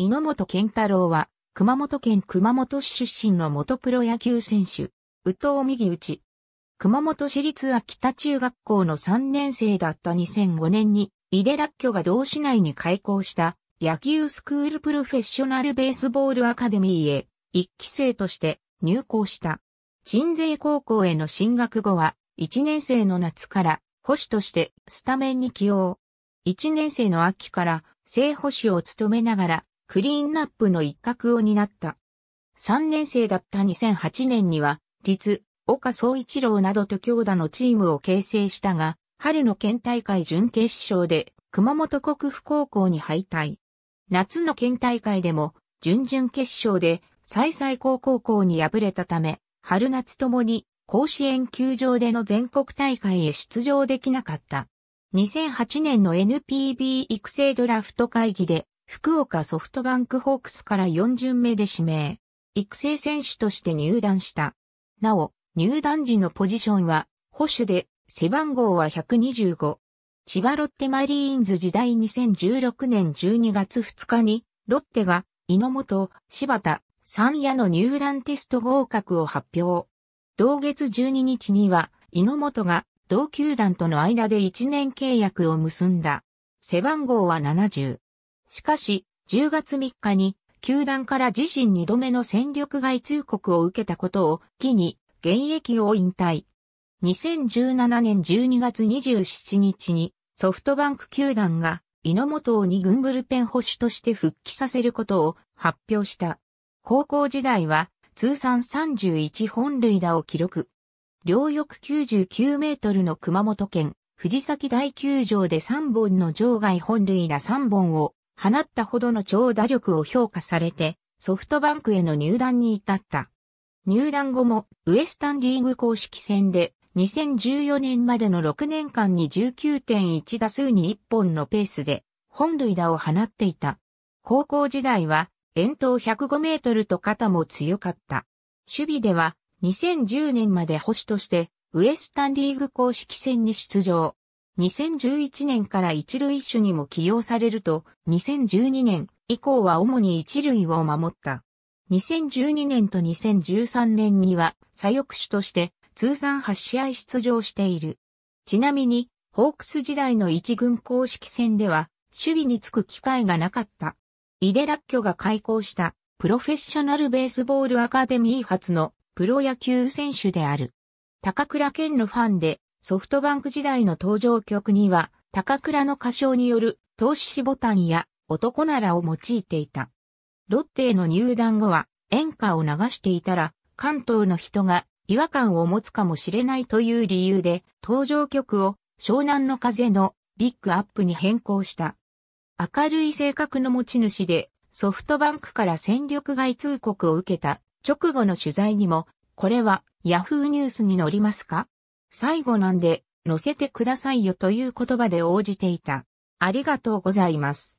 井本健太郎は、熊本県熊本市出身の元プロ野球選手、宇藤右内。熊本市立秋田中学校の3年生だった2005年に、井出楽居が同市内に開校した野球スクールプロフェッショナルベースボールアカデミーへ1期生として入校した。鎮西高校への進学後は1年生の夏から保守としてスタメンに起用。1年生の秋から正保守を務めながらクリーンナップの一角を担った。3年生だった2008年には、立、岡総一郎などと強打のチームを形成したが、春の県大会準決勝で熊本国府高校に敗退。夏の県大会でも準々決勝で再々高高校に敗れたため、春夏ともに甲子園球場での全国大会へ出場できなかった。2008年の NPB 育成ドラフト会議で福岡ソフトバンクホークスから4巡目で指名、育成選手として入団した。なお、入団時のポジションは、保守で、背番号は125。千葉ロッテマリーンズ時代2016年12月2日に、ロッテが、井本、柴田、三夜の入団テスト合格を発表。同月12日には、井本が、同球団との間で1年契約を結んだ。背番号は70。しかし、10月3日に、球団から自身2度目の戦力外通告を受けたことを機に、現役を引退。2017年12月27日に、ソフトバンク球団が、井本を2軍ブルペン保守として復帰させることを発表した。高校時代は、通算31本塁打を記録。両翼99メートルの熊本県、藤崎大球場で3本の場外本塁打3本を放ったほどの長打力を評価されて、ソフトバンクへの入団に至った。入団後もウエスタンリーグ公式戦で2014年までの6年間に19.1打数に1本のペースで本塁打を放っていた。高校時代は遠投105メートルと肩も強かった。守備では2010年まで保守としてウエスタンリーグ公式戦に出場。2011年から一塁手にも起用されると、2012年以降は主に一塁を守った。2012年と2013年には左翼手として通算8試合出場している。ちなみに、ホークス時代の一軍公式戦では、守備につく機会がなかった。イデラッキョが開校した、プロフェッショナルベースボールアカデミー発のプロ野球選手である。高倉健のファンで、ソフトバンク時代の登場曲には、高倉の歌唱による投資しボタンや男ならを用いていた。ロッテへの入団後は演歌を流していたら関東の人が違和感を持つかもしれないという理由で登場曲を湘南の風のビッグアップに変更した。明るい性格の持ち主でソフトバンクから戦力外通告を受けた直後の取材にもこれはヤフーニュースに載りますか最後なんで乗せてくださいよという言葉で応じていた。ありがとうございます。